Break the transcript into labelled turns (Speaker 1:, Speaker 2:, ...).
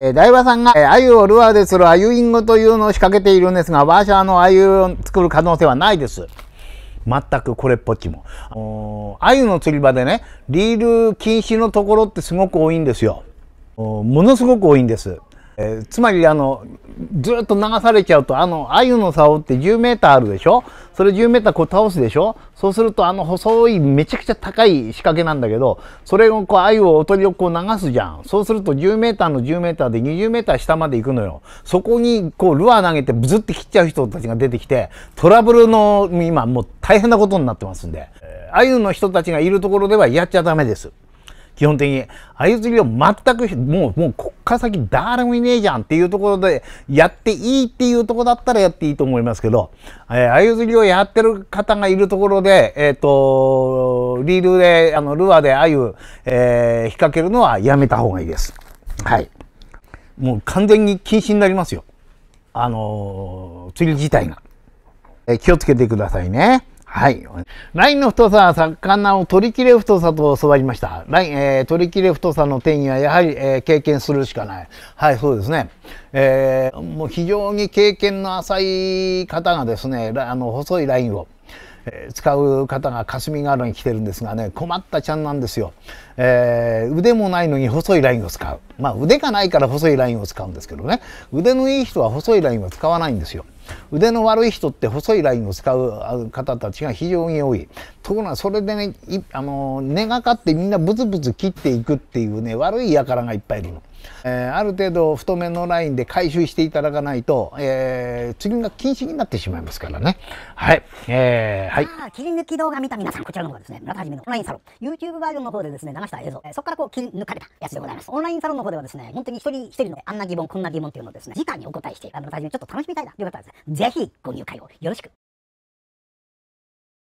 Speaker 1: えー、大和さんが、えー、鮎をルアーでする鮎イングというのを仕掛けているんですが、バーシャーの鮎を作る可能性はないです。全くこれっぽっちも。鮎の釣り場でね、リール禁止のところってすごく多いんですよ。ものすごく多いんです。えー、つまりあのずっと流されちゃうとあの鮎の竿って10メーターあるでしょそれ10メーターこう倒すでしょそうするとあの細いめちゃくちゃ高い仕掛けなんだけどそれをこう鮎をおとりをこう流すじゃんそうすると10メーターの10メーターで20メーター下まで行くのよそこにこうルアー投げてブズって切っちゃう人たちが出てきてトラブルの今もう大変なことになってますんで鮎の人たちがいるところではやっちゃダメです基本的に鮎釣りを全くもうもう川崎誰もいねえじゃんっていうところでやっていいっていうとこだったらやっていいと思いますけど、えー、鮎釣りをやってる方がいるところで、えっ、ー、と、リールで、あの、ルアーで鮎、えー、引っ掛けるのはやめた方がいいです。はい。もう完全に禁止になりますよ。あのー、釣り自体が。え気をつけてくださいね。はい。ラインの太さは魚を取り切れ太さと教わりました。ライン、えー、取り切れ太さの定義はやはり、えー、経験するしかない。はい、そうですね。えー、もう非常に経験の浅い方がですね、あの細いラインを。使う方が霞ヶ浦に来てるんですがね困ったちゃんなんですよ、えー、腕もないのに細いラインを使うまあ腕がないから細いラインを使うんですけどね腕のいい人は細いラインを使わないんですよ腕の悪い人って細いラインを使う方たちが非常に多いところがそれでねあの根がかってみんなブツブツ切っていくっていうね悪い輩がいっぱいいるの。えー、ある程度太めのラインで回収していただかないと、えー、次が禁止になってしまいますからね。はい。えー、はい。切り抜き動画見た皆さん、こちらの方ですね、村田はじめのオンラインサロン、YouTube バージョンの方でですね、流した映像、えー、そこからこう切り抜かれたやつでございます。オンラインサロンの方ではですね、本当に一人一人のあんな疑問、こんな疑問っていうのをですね、直にお答えして、あの、村田はじめちょっと楽しみたいなという方はですね、ぜひご入会をよろしく